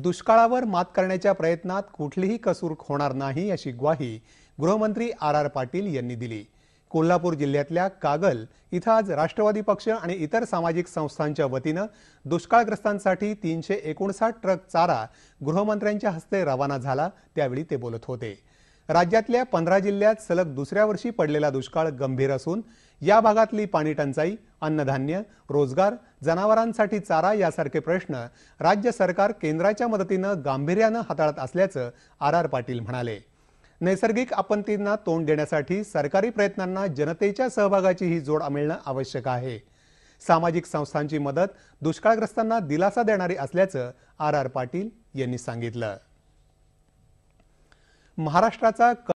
दुष्काळावर मात करण्याच्या प्रयत्नात कुठलीही कसूर होणार नाही अशी ग्वाही गृहमंत्री आर आर पाटील यांनी दिली कोल्हापूर जिल्ह्यातल्या कागल इथं आज राष्ट्रवादी पक्ष आणि इतर सामाजिक संस्थांच्या वतीनं दुष्काळग्रस्तांसाठी तीनशे एकोणसाठ ट्रक चारा गृहमंत्र्यांच्या हस्ते रवाना झाला त्यावेळी ते बोलत होते राज्यातल्या पंधरा जिल्ह्यात सलग दुसऱ्या वर्षी पडलेला दुष्काळ गंभीर असून या भागातली पाणी टंचाई अन्नधान्य रोजगार जनावरांसाठी चारा यासारखे प्रश्न राज्य सरकार केंद्राच्या मदतीनं गांभीर्यानं हाताळत असल्याचं आर आर पाटील म्हणाले नैसर्गिक आपत्तींना तोंड देण्यासाठी सरकारी प्रयत्नांना जनतेच्या सहभागाची ही जोड मिळणं आवश्यक आहे सामाजिक संस्थांची मदत दुष्काळग्रस्तांना दिलासा देणारी असल्याचं आर आर पाटील यांनी सांगितलं महाराष्ट्राचा